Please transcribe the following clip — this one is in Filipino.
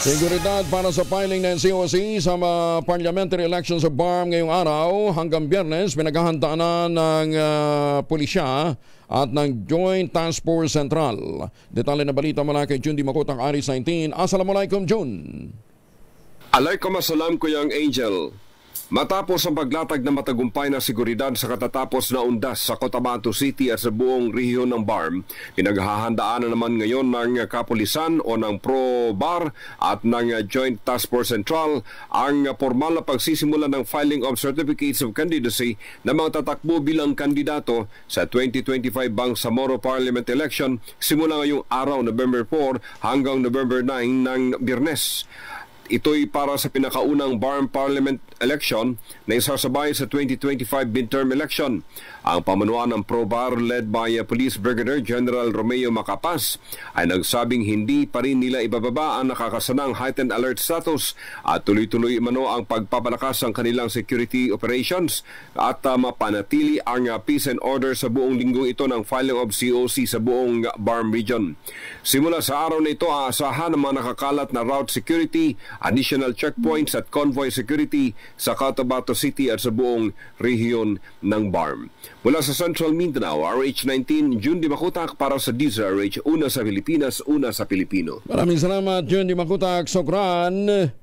Seguridad para sa filing ng COC sa uh, parliamentary elections of BARM ngayong araw hanggang biyernes pinaghahandaan na ng uh, pulisya at ng Joint Task Force Central. Detalye na balita mula kay June Di Makutang Aris 19. Assalamualaikum June! Alaykum assalam Kuyang Angel. Matapos ang paglatag ng matagumpay na seguridad sa katatapos na undas sa Cotabato City at sa buong rehiyon ng BARM, pinaghahandaan na naman ngayon ng kapulisan o ng PRO-BAR at ng Joint Task Force Central ang formal na pagsisimula ng filing of certificates of candidacy ng mga tatakbo bilang kandidato sa 2025 Bangsamoro Parliament election simula ngayong araw November 4 hanggang November 9 ng Birnes ito'y para sa pinakaunang Barn Parliament election na isasabay sa 2025 midterm election. Ang pamunuan ng ProBar led by uh, Police Brigadier General Romeo Macapas ay nagsabing hindi pa rin nila ibababa ang nakakasanang heightened alert status at tuloy-tuloy mano ang pagpapalakas ng kanilang security operations at uh, mapanatili ang uh, peace and order sa buong linggong ito ng filing of COC sa buong Barm region. Simula sa araw na ito, aasahan ng mga nakakalat na route security additional checkpoints at convoy security sa Cotabato City at sa buong rehiyon ng BARM. Mula sa Central Mindanao, RH19, June Di Makutak para sa DZRH, una sa Pilipinas, una sa Pilipino. Maraming salamat, June Di Makutak. Sokran!